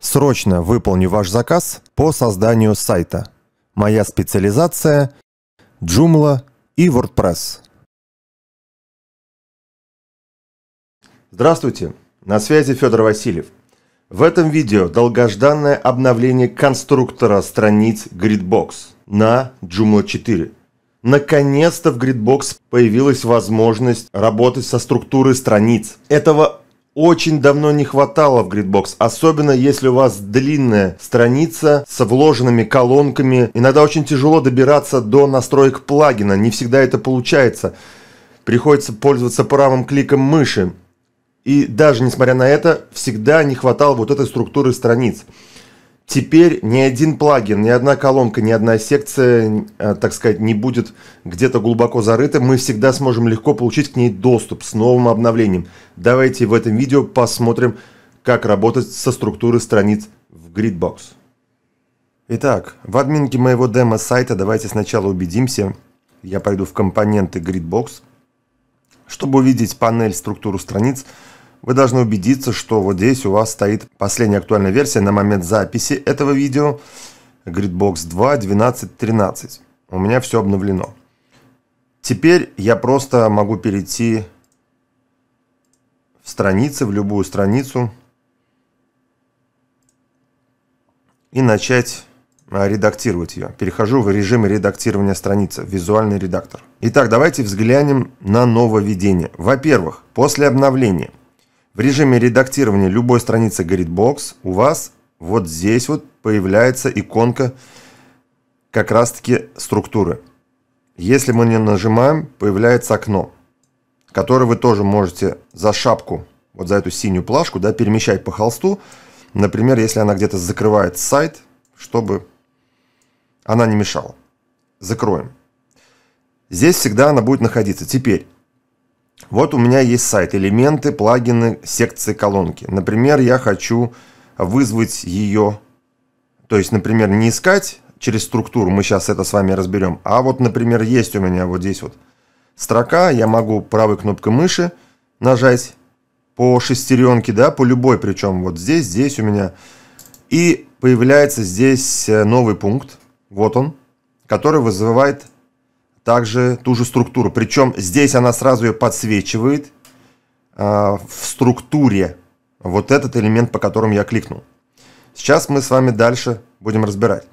Срочно выполню ваш заказ по созданию сайта. Моя специализация – Joomla и WordPress. Здравствуйте, на связи Федор Васильев. В этом видео долгожданное обновление конструктора страниц Gridbox на Joomla 4. Наконец-то в Gridbox появилась возможность работать со структурой страниц. Этого очень давно не хватало в Gridbox, особенно если у вас длинная страница с вложенными колонками. Иногда очень тяжело добираться до настроек плагина, не всегда это получается. Приходится пользоваться правым кликом мыши. И даже несмотря на это, всегда не хватало вот этой структуры страниц теперь ни один плагин, ни одна колонка, ни одна секция, э, так сказать, не будет где-то глубоко зарыта. Мы всегда сможем легко получить к ней доступ с новым обновлением. Давайте в этом видео посмотрим, как работать со структурой страниц в Gridbox. Итак, в админке моего демо-сайта давайте сначала убедимся. Я пойду в компоненты Gridbox. Чтобы увидеть панель структуру страниц, вы должны убедиться, что вот здесь у вас стоит последняя актуальная версия на момент записи этого видео. Gridbox 2 12.13. У меня все обновлено. Теперь я просто могу перейти в страницы, в любую страницу и начать а, редактировать ее. Перехожу в режим редактирования страницы, визуальный редактор. Итак, давайте взглянем на нововведение. Во-первых, после обновления – в режиме редактирования любой страницы GridBox у вас вот здесь вот появляется иконка как раз таки структуры. Если мы не нажимаем, появляется окно, которое вы тоже можете за шапку, вот за эту синюю плашку, да, перемещать по холсту. Например, если она где-то закрывает сайт, чтобы она не мешала. Закроем. Здесь всегда она будет находиться. Теперь вот у меня есть сайт, элементы, плагины, секции колонки. Например, я хочу вызвать ее, то есть, например, не искать через структуру, мы сейчас это с вами разберем, а вот, например, есть у меня вот здесь вот строка, я могу правой кнопкой мыши нажать по шестеренке, да, по любой, причем вот здесь, здесь у меня, и появляется здесь э, новый пункт, вот он, который вызывает также ту же структуру. Причем здесь она сразу ее подсвечивает а, в структуре вот этот элемент, по которому я кликнул. Сейчас мы с вами дальше будем разбирать.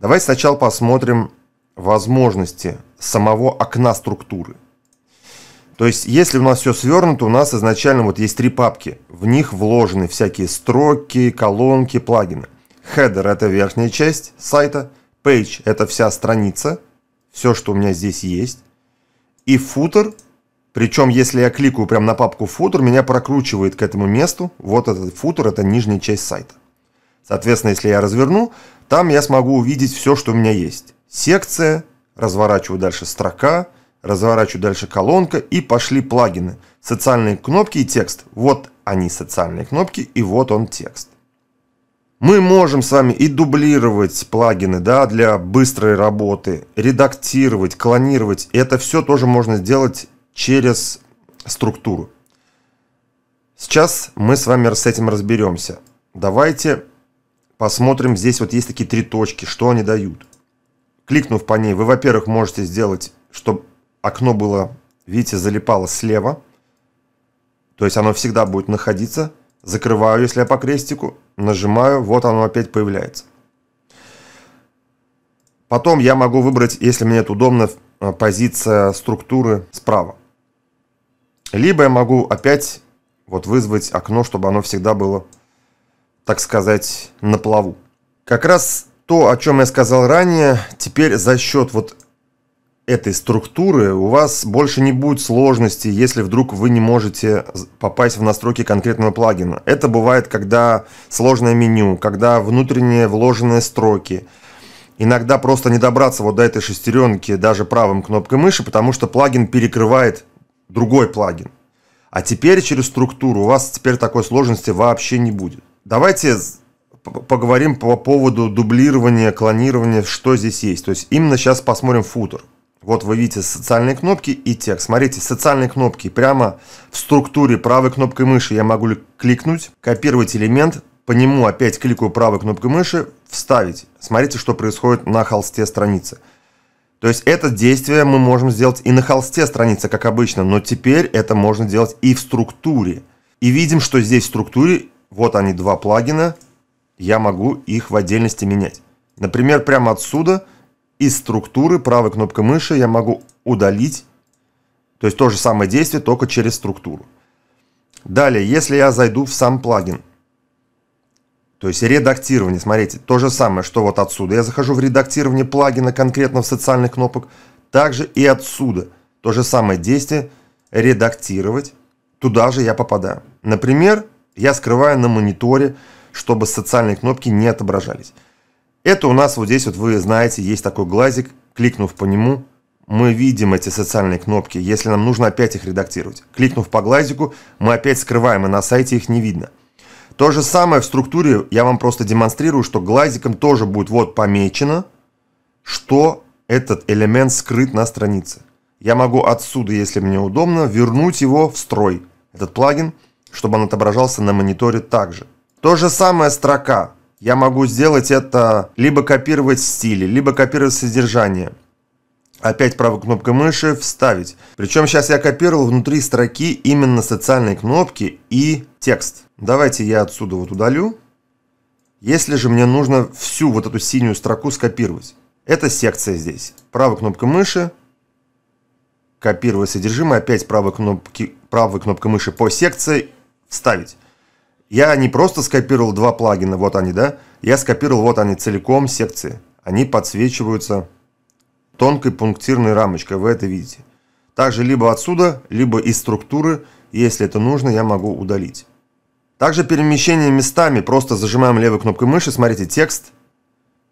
Давайте сначала посмотрим возможности самого окна структуры. То есть, если у нас все свернуто, у нас изначально вот есть три папки. В них вложены всякие строки, колонки, плагины. Header – это верхняя часть сайта, page – это вся страница – все, что у меня здесь есть, и футер, причем если я кликаю прямо на папку футер, меня прокручивает к этому месту, вот этот футер, это нижняя часть сайта. Соответственно, если я разверну, там я смогу увидеть все, что у меня есть. Секция, разворачиваю дальше строка, разворачиваю дальше колонка и пошли плагины. Социальные кнопки и текст. Вот они социальные кнопки и вот он текст. Мы можем с вами и дублировать плагины да, для быстрой работы, редактировать, клонировать. Это все тоже можно сделать через структуру. Сейчас мы с вами с этим разберемся. Давайте посмотрим, здесь вот есть такие три точки, что они дают. Кликнув по ней, вы, во-первых, можете сделать, чтобы окно было, видите, залипало слева. То есть оно всегда будет находиться закрываю, если я по крестику, нажимаю, вот оно опять появляется. Потом я могу выбрать, если мне это удобно, э, позиция структуры справа. Либо я могу опять вот вызвать окно, чтобы оно всегда было, так сказать, на плаву. Как раз то, о чем я сказал ранее, теперь за счет вот этой структуры у вас больше не будет сложности, если вдруг вы не можете попасть в настройки конкретного плагина. Это бывает, когда сложное меню, когда внутренние вложенные строки. Иногда просто не добраться вот до этой шестеренки даже правым кнопкой мыши, потому что плагин перекрывает другой плагин. А теперь через структуру у вас теперь такой сложности вообще не будет. Давайте поговорим по поводу дублирования, клонирования, что здесь есть. То есть именно сейчас посмотрим футер. Вот вы видите социальные кнопки и текст. Смотрите, социальные кнопки прямо в структуре правой кнопкой мыши я могу кликнуть, копировать элемент, по нему опять кликаю правой кнопкой мыши, вставить. Смотрите, что происходит на холсте страницы. То есть это действие мы можем сделать и на холсте страницы, как обычно, но теперь это можно делать и в структуре. И видим, что здесь в структуре, вот они два плагина, я могу их в отдельности менять. Например, прямо отсюда – из структуры правой кнопкой мыши я могу удалить. То есть то же самое действие, только через структуру. Далее, если я зайду в сам плагин, то есть редактирование, смотрите, то же самое, что вот отсюда. Я захожу в редактирование плагина конкретно в социальных кнопок. Также и отсюда то же самое действие редактировать. Туда же я попадаю. Например, я скрываю на мониторе, чтобы социальные кнопки не отображались. Это у нас вот здесь вот вы знаете, есть такой глазик, кликнув по нему, мы видим эти социальные кнопки, если нам нужно опять их редактировать. Кликнув по глазику, мы опять скрываем, и на сайте их не видно. То же самое в структуре, я вам просто демонстрирую, что глазиком тоже будет вот помечено, что этот элемент скрыт на странице. Я могу отсюда, если мне удобно, вернуть его в строй, этот плагин, чтобы он отображался на мониторе также. То же самое строка я могу сделать это, либо копировать стили, либо копировать содержание. Опять правой кнопкой мыши «Вставить». Причем сейчас я копировал внутри строки именно социальные кнопки и текст. Давайте я отсюда вот удалю. Если же мне нужно всю вот эту синюю строку скопировать. Это секция здесь. Правой кнопкой мыши «Копировать содержимое». Опять правой, кнопки, правой кнопкой мыши по секции «Вставить» я не просто скопировал два плагина, вот они, да? Я скопировал, вот они, целиком секции. Они подсвечиваются тонкой пунктирной рамочкой, вы это видите. Также либо отсюда, либо из структуры, если это нужно, я могу удалить. Также перемещение местами, просто зажимаем левой кнопкой мыши, смотрите, текст,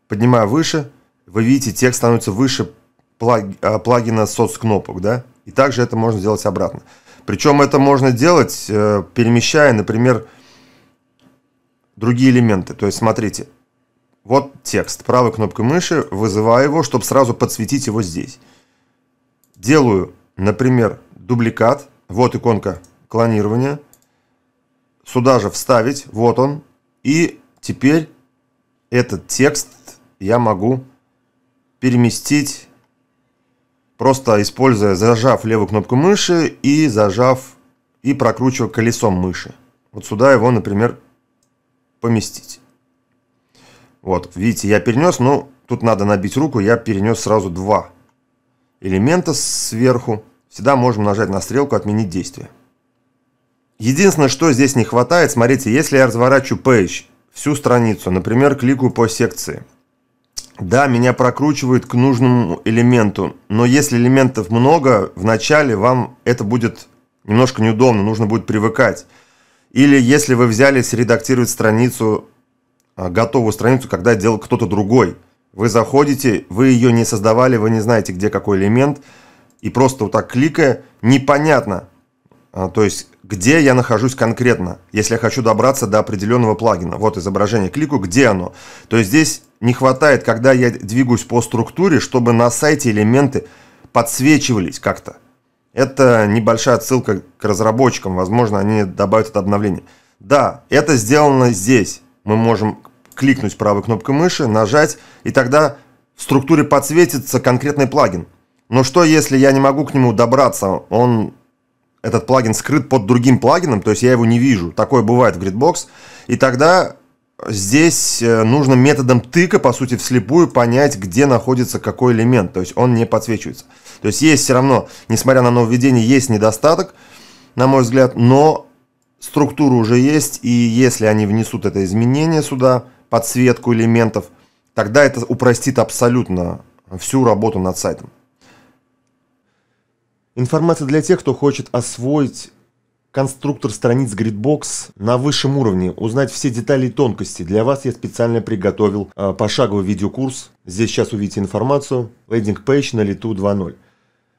поднимаю выше, вы видите, текст становится выше а, плагина соцкнопок, да? И также это можно сделать обратно. Причем это можно делать, э, перемещая, например, другие элементы. То есть, смотрите, вот текст. Правой кнопкой мыши вызываю его, чтобы сразу подсветить его здесь. Делаю, например, дубликат. Вот иконка клонирования. Сюда же вставить. Вот он. И теперь этот текст я могу переместить, просто используя, зажав левую кнопку мыши и зажав и прокручивая колесом мыши. Вот сюда его, например, поместить. Вот, видите, я перенес, но ну, тут надо набить руку, я перенес сразу два элемента сверху. Всегда можем нажать на стрелку «Отменить действие». Единственное, что здесь не хватает, смотрите, если я разворачиваю page, всю страницу, например, кликаю по секции. Да, меня прокручивает к нужному элементу, но если элементов много, в начале вам это будет немножко неудобно, нужно будет привыкать. Или если вы взялись редактировать страницу, а, готовую страницу, когда делал кто-то другой, вы заходите, вы ее не создавали, вы не знаете, где какой элемент, и просто вот так кликая, непонятно, а, то есть где я нахожусь конкретно, если я хочу добраться до определенного плагина. Вот изображение клику, где оно. То есть здесь не хватает, когда я двигаюсь по структуре, чтобы на сайте элементы подсвечивались как-то. Это небольшая отсылка к разработчикам, возможно, они добавят это обновление. Да, это сделано здесь. Мы можем кликнуть правой кнопкой мыши, нажать, и тогда в структуре подсветится конкретный плагин. Но что, если я не могу к нему добраться? Он, этот плагин скрыт под другим плагином, то есть я его не вижу. Такое бывает в Gridbox. И тогда здесь э, нужно методом тыка, по сути, вслепую понять, где находится какой элемент. То есть он не подсвечивается. То есть есть все равно, несмотря на нововведение, есть недостаток, на мой взгляд, но структура уже есть, и если они внесут это изменение сюда, подсветку элементов, тогда это упростит абсолютно всю работу над сайтом. Информация для тех, кто хочет освоить конструктор страниц Gridbox на высшем уровне, узнать все детали и тонкости. Для вас я специально приготовил э, пошаговый видеокурс. Здесь сейчас увидите информацию. Лендинг Page на лету 2.0